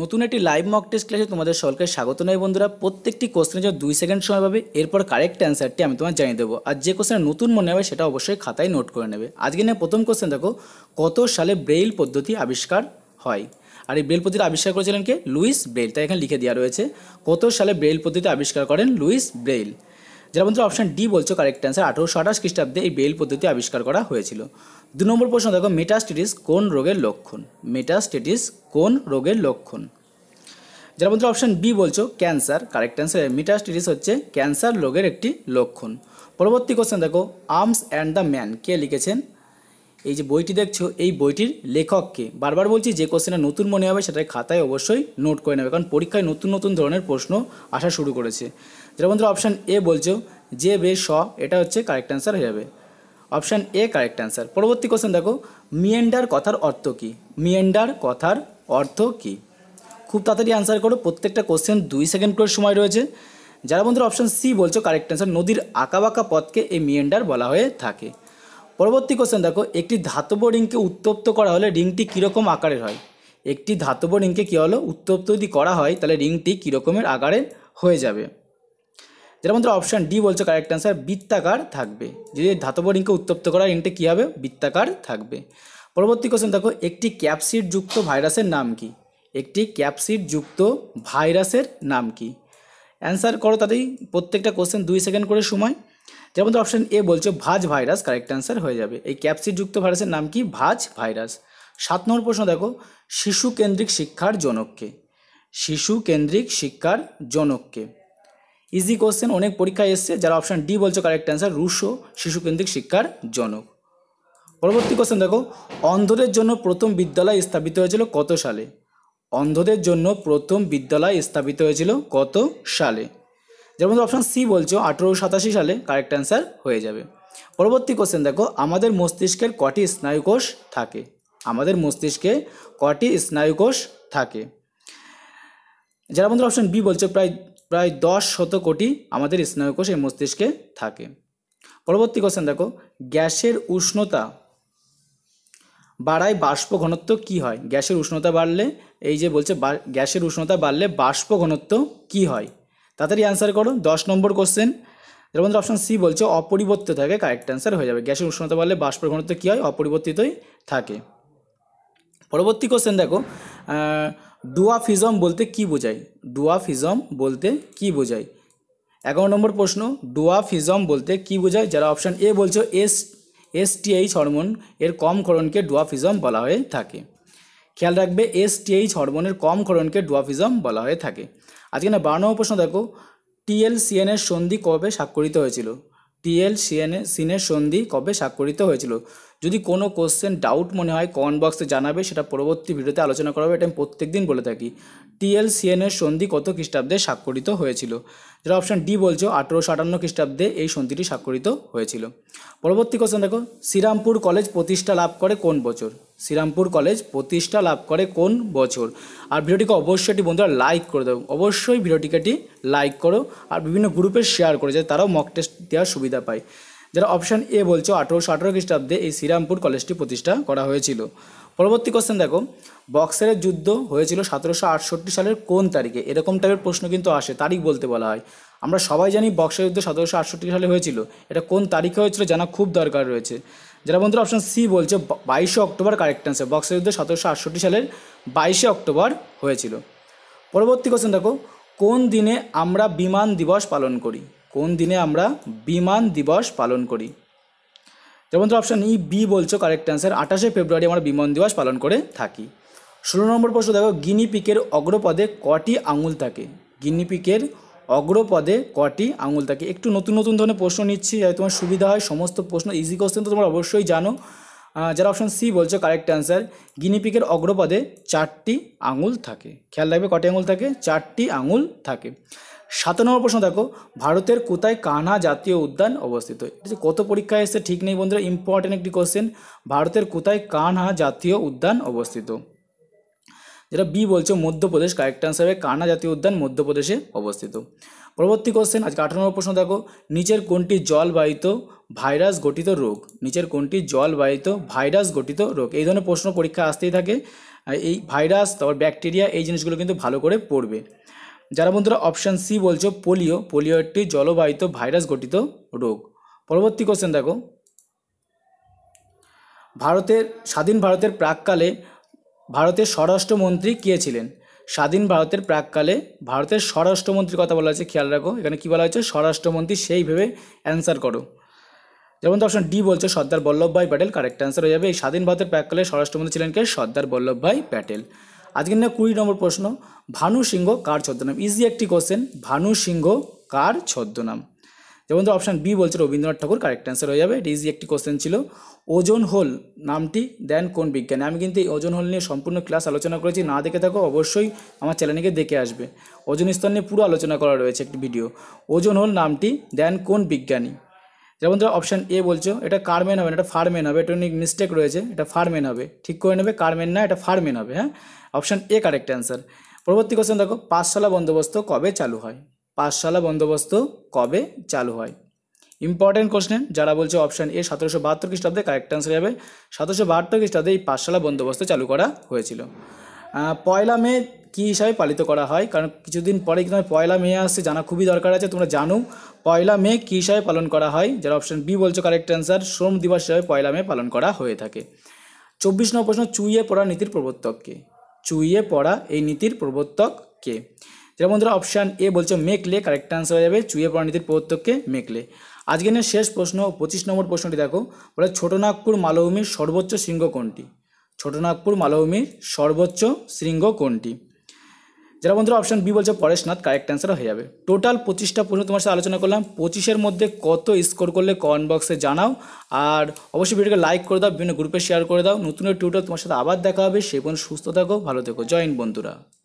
নতুন একটি live mock test ক্লাসে তোমাদের সকলকে স্বাগত নয় বন্ধুরা প্রত্যেকটি কোশ্চেনের জন্য দুই সেকেন্ড সময় পাবে এরপর কারেক্ট অ্যান্সারটি আমি তোমার জানিয়ে দেবো আর যে কোশ্চেনের নতুন মনে হবে সেটা অবশ্যই খাতায় নোট করে নেবে আজকে নিয়ে প্রথম কোশ্চেন দেখো কত সালে ব্রেইল পদ্ধতি আবিষ্কার হয় আর এই ব্রেল পদ্ধতি আবিষ্কার করেছিলেন কে লুইস ব্রেইল তাই এখানে লিখে দেওয়া রয়েছে কত সালে ব্রেইল পদ্ধতি আবিষ্কার করেন লুইস ব্রেইল যারা বন্ধুরা অপশন ডি বলছো কারেক্ট অ্যান্সার আঠারোশো আঠাশ খ্রিস্টাব্দে এই বেল পদ্ধতি আবিষ্কার করা হয়েছিল দু নম্বর প্রশ্ন দেখো মেটাস্টেটিস কোন রোগের লক্ষণ মেটাস্টেটিস কোন রোগের লক্ষণ যারা বন্ধুরা অপশন বি বলছো ক্যান্সার কারেক্ট অ্যান্সার মেটাস্টেটিস হচ্ছে ক্যান্সার রোগের একটি লক্ষণ পরবর্তী কোশ্চেন দেখো আর্মস অ্যান্ড দ্য ম্যান কে লিখেছেন এই যে বইটি দেখছো এই বইটির লেখককে বারবার বলছি যে কোশ্চেনে নতুন মনে হবে সেটাই খাতায় অবশ্যই নোট করে নেবে কারণ পরীক্ষায় নতুন নতুন ধরনের প্রশ্ন আসা শুরু করেছে যেটা বন্ধুরা অপশান এ বলছো যে বে স এটা হচ্ছে কারেক্ট অ্যান্সার হয়ে যাবে অপশান এ কারেক্ট অ্যান্সার পরবর্তী কোশ্চেন দেখো মিয়েন্ডার কথার অর্থ কী মিয়েন্ডার কথার অর্থ কী খুব তাড়াতাড়ি অ্যান্সার করো প্রত্যেকটা কোশ্চেন দুই সেকেন্ড করে সময় রয়েছে যারা বন্ধুরা অপশান সি বলছো কারেক্ট অ্যান্সার নদীর আঁকাবাঁকা পথকে এই মিয়েন্ডার বলা হয়ে থাকে পরবর্তী কোশ্চেন দেখো একটি ধাতব রিংকে উত্তপ্ত করা হলে রিংটি কীরকম আকারের হয় একটি ধাতব রিংকে কী হলো উত্তপ্ত যদি করা হয় তাহলে রিংটি কীরকমের আকারে হয়ে যাবে যেটার মধ্যে অপশান ডি বলছে কারেক্ট অ্যান্সার বৃত্তাকার থাকবে যদি ধাতব রিংকে উত্তপ্ত করা ইনটে কী হবে বৃত্তাকার থাকবে পরবর্তী কোশ্চেন দেখো একটি ক্যাপসিড যুক্ত ভাইরাসের নাম কি একটি ক্যাপসিড যুক্ত ভাইরাসের নাম কি অ্যান্সার করো তাতেই প্রত্যেকটা কোশ্চেন দুই সেকেন্ড করে সময় যেমন তো অপশান এ বলছে ভাজ ভাইরাস কারেক্ট অ্যান্সার হয়ে যাবে এই ক্যাপসিড যুক্ত ভাইরাসের নাম কি ভাজ ভাইরাস সাত নম্বর প্রশ্ন দেখো শিশু কেন্দ্রিক শিক্ষার জনককে শিশু কেন্দ্রিক শিক্ষার জনককে ইজি কোশ্চেন অনেক পরীক্ষায় এসছে যারা অপশান ডি বলছে কারেক্ট অ্যান্সার রুশো শিশুকেন্দ্রিক শিক্ষার জনক পরবর্তী কোশ্চেন দেখো অন্ধদের জন্য প্রথম বিদ্যালয় স্থাপিত হয়েছিল কত সালে অন্ধদের জন্য প্রথম বিদ্যালয় স্থাপিত হয়েছিল কত সালে যেমন অপশান সি বলছো আঠেরো সাতাশি সালে কারেক্ট অ্যান্সার হয়ে যাবে পরবর্তী কোশ্চেন দেখো আমাদের মস্তিষ্কের কটি স্নায়ুকোষ থাকে আমাদের মস্তিষ্কে কটি স্নায়ুকোষ থাকে যারা বন্ধুরা অপশান বি বলছে প্রায় প্রায় দশ শত কোটি আমাদের স্নায়ুকোষ এই মস্তিষ্কে থাকে পরবর্তী কোশ্চেন দেখো গ্যাসের উষ্ণতা বাড়ায় বাষ্প ঘনত্ব কি হয় গ্যাসের উষ্ণতা বাড়লে এই যে বলছে গ্যাসের উষ্ণতা বাড়লে বাষ্প ঘনত্ব কি হয় তাড়াতাড়ি অ্যান্সার করো দশ নম্বর কোশ্চেন যেমন অপশন সি বলছে অপরিবর্তিত থাকে কারেক্ট অ্যান্সার হয়ে যাবে গ্যাসের উষ্ণতা বাড়লে বাষ্প ঘনত্ব কী হয় অপরিবর্তিতই থাকে পরবর্তী কোশ্চেন দেখো ডুয়াফিজম বলতে কি বোঝায় ডুয়াফিজম বলতে কি বোঝায় এগারো নম্বর প্রশ্ন ডুয়াফিজম বলতে কি বোঝায় যারা অপশান এ বলছো এস এসটিএইচ হরমোন এর কম ক্ষরণকে ডুয়াফিজম বলা হয়ে থাকে খেয়াল রাখবে এসটিএইচ হরমোনের কম ক্ষরণকে ডুয়াফিজম বলা হয়ে থাকে আজকে না বারো নম্বর প্রশ্ন দেখো টিএলসিএনের সন্ধি কবে স্বাক্ষরিত হয়েছিল টিএল সিএনএ সিনের সন্ধি কবে স্বাক্ষরিত হয়েছিল যদি কোনো কোশ্চেন ডাউট মনে হয় কমেন্ট বক্সে জানাবে সেটা পরবর্তী ভিডিওতে আলোচনা করা হবে এটা আমি প্রত্যেক দিন বলে থাকি টিএলসিএনের সন্ধি কত খ্রিস্টাব্দে স্বাক্ষরিত হয়েছিল যেটা অপশান ডি বলছো আঠেরোশো আটান্ন খ্রিস্টাব্দে এই সন্ধিটি স্বাক্ষরিত হয়েছিল পরবর্তী কোশ্চেন দেখো শ্রীরামপুর কলেজ প্রতিষ্ঠা লাভ করে কোন বছর শ্রীরামপুর কলেজ প্রতিষ্ঠা লাভ করে কোন বছর আর ভিডিওটিকে অবশ্যই এটি বন্ধুরা লাইক করে দেবো অবশ্যই ভিডিওটিকে এটি লাইক করো আর বিভিন্ন গ্রুপে শেয়ার করে যাতে তারাও মক টেস্ট দেওয়ার সুবিধা পায় যারা অপশান এ বলছে আঠেরোশো আঠারো খ্রিস্টাব্দে এই শ্রীরামপুর কলেজটি প্রতিষ্ঠা করা হয়েছিল পরবর্তী কোশ্চেন দেখো বক্সারের যুদ্ধ হয়েছিল সতেরোশো আটষট্টি সালের কোন তারিখে এরকম টাইপের প্রশ্ন কিন্তু আসে তারিখ বলতে বলা হয় আমরা সবাই জানি বক্সার যুদ্ধ সতেরোশো আটষট্টি সালে হয়েছিল এটা কোন তারিখে হয়েছিল জানা খুব দরকার রয়েছে যারা বন্ধুরা অপশান সি বলছে বাইশে অক্টোবর কারেক্ট আনসার বক্সার যুদ্ধ সতেরোশো আটষট্টি সালের বাইশে অক্টোবর হয়েছিল পরবর্তী কোশ্চেন দেখো কোন দিনে আমরা বিমান দিবস পালন করি কোন দিনে আমরা বিমান দিবস পালন করি যেমন ধরো অপশান ই বি বলছো কারেক্ট অ্যান্সার আঠাশে ফেব্রুয়ারি আমরা বিমান দিবস পালন করে থাকি ষোলো নম্বর প্রশ্ন দেখো গিনি পিকের অগ্রপদে কটি আঙুল থাকে গিনি পিকের অগ্রপদে কটি আঙুল থাকে একটু নতুন নতুন ধরনের প্রশ্ন নিচ্ছি যাতে তোমার সুবিধা হয় সমস্ত প্রশ্ন ইজি কোশ্চেন তো তোমরা অবশ্যই জানো যারা অপশন সি বলছো কারেক্ট অ্যান্সার গিনিপিকের অগ্রপদে চারটি আঙুল থাকে খেয়াল রাখবে কটি আঙুল থাকে চারটি আঙুল থাকে সাত নম্বর প্রশ্ন দেখো ভারতের কোথায় কানহা জাতীয় উদ্যান অবস্থিত এটা কত পরীক্ষায় এসছে ঠিক নেই বন্ধুরা ইম্পর্টেন্ট একটি কোশ্চেন ভারতের কোথায় কানা জাতীয় উদ্যান অবস্থিত যেটা বি বলছে মধ্যপ্রদেশ কারেক্ট আনসার হবে কানা জাতীয় উদ্যান মধ্যপ্রদেশে অবস্থিত পরবর্তী কোশ্চেন আজকে আঠারো নম্বর প্রশ্ন দেখো নিচের কোনটি জলবাহিত ভাইরাস গঠিত রোগ নিচের কোনটি জলবাহিত ভাইরাস গঠিত রোগ এই ধরনের প্রশ্ন পরীক্ষা আসতেই থাকে এই ভাইরাস তারপর ব্যাকটেরিয়া এই জিনিসগুলো কিন্তু ভালো করে পড়বে যারা বন্ধুরা অপশান সি বলছো পোলিও পোলিও একটি জলবাহিত ভাইরাস গঠিত রোগ পরবর্তী কোশ্চেন দেখো ভারতের স্বাধীন ভারতের প্রাককালে ভারতের স্বরাষ্ট্রমন্ত্রী কে ছিলেন স্বাধীন ভারতের প্রাককালে ভারতের স্বরাষ্ট্রমন্ত্রীর কথা বলা হয়েছে খেয়াল রাখো এখানে কী বলা হয়েছে স্বরাষ্ট্রমন্ত্রী সেই ভেবে অ্যান্সার করো যেমন অপশন ডি বলছে সর্দার বল্লভভাই প্যাটেল কারেক্ট অ্যান্সার হয়ে যাবে এই স্বাধীন ভারতের প্রাককালে স্বরাষ্ট্রমন্ত্রী ছিলেন কে সর্দার বল্লভভাই প্যাটেল আজকের না কুড়ি নম্বর প্রশ্ন ভানু সিংহ কার ছদ্মনাম ইজি একটি কোশ্চেন ভানু সিংহ কার ছদ্মনাম যেমন তো অপশান বি বলছে রবীন্দ্রনাথ ঠাকুর কারেক্ট অ্যান্সার হয়ে যাবে এটি ইজি একটি কোশ্চেন ছিল ওজন হোল নামটি দেন কোন বিজ্ঞানী আমি কিন্তু এই ওজন হোল নিয়ে সম্পূর্ণ ক্লাস আলোচনা করেছি না দেখে থাকো অবশ্যই আমার চ্যানেলকে দেখে আসবে ওজন স্তর নিয়ে পুরো আলোচনা করা রয়েছে একটি ভিডিও ওজন হোল নামটি দেন কোন বিজ্ঞানী যেমন ধরো অপশান এ বলছো এটা কারমেন হবে না এটা ফার্মেন হবে এটা অনেক মিস্টেক রয়েছে এটা ফার্মেন হবে ঠিক করে নেবে কারমেন না এটা ফার্মেন হবে হ্যাঁ অপশান এ কারেক্ট অ্যান্সার পরবর্তী কোশ্চেন দেখো পাঁচশালা বন্দোবস্ত কবে চালু হয় পাঠশালা বন্দোবস্ত কবে চালু হয় ইম্পর্টেন্ট কোশ্চেন যারা বলছে অপশান এ সতেরোশো বাহাত্তর খ্রিস্টাব্দে কারেক্ট অ্যান্সার হবে সতেরোশো বাহাত্তর খ্রিস্টাব্দে এই পাঁচশালা বন্দোবস্ত চালু করা হয়েছিল পয়লা মে কী হিসাবে পালিত করা হয় কারণ কিছুদিন পরে কিন্তু পয়লা মে আসছে জানা খুবই দরকার আছে তোমরা জানো পয়লা মে কী হিসাবে পালন করা হয় যারা অপশান বি বলছো কারেক্ট অ্যান্সার শ্রম দিবস হিসাবে পয়লা মে পালন করা হয়ে থাকে চব্বিশ নম্বর প্রশ্ন চুইয়ে পড়া নীতির প্রবর্তককে চুইয়ে পড়া এই নীতির প্রবর্তক কে যেটা বন্ধুরা অপশান এ বলছে মেকলে কারেক্ট অ্যান্সার হয়ে যাবে চুয়ে পড়া নীতির প্রবর্তককে মেকলে আজকে নিয়ে শেষ প্রশ্ন পঁচিশ নম্বর প্রশ্নটি দেখো বলে ছোটনাগপুর মালভূমির সর্বোচ্চ শৃঙ্গ কোনটি ছোটনাগপুর মালভূমির সর্বোচ্চ শৃঙ্গ কোনটি যারা বন্ধুরা অপশন বি বলছে নাথ কারেক্ট অ্যান্সার হয়ে যাবে টোটাল পঁচিশটা প্রশ্ন তোমার সাথে আলোচনা করলাম পঁচিশের মধ্যে কত স্কোর করলে কমেন্ট বক্সে জানাও আর অবশ্যই ভিডিওকে লাইক করে দাও বিভিন্ন গ্রুপে শেয়ার করে দাও নতুন টিউটার তোমার সাথে আবার দেখা হবে সে পর্যন্ত সুস্থ থাকো ভালো থেকো জয়েন বন্ধুরা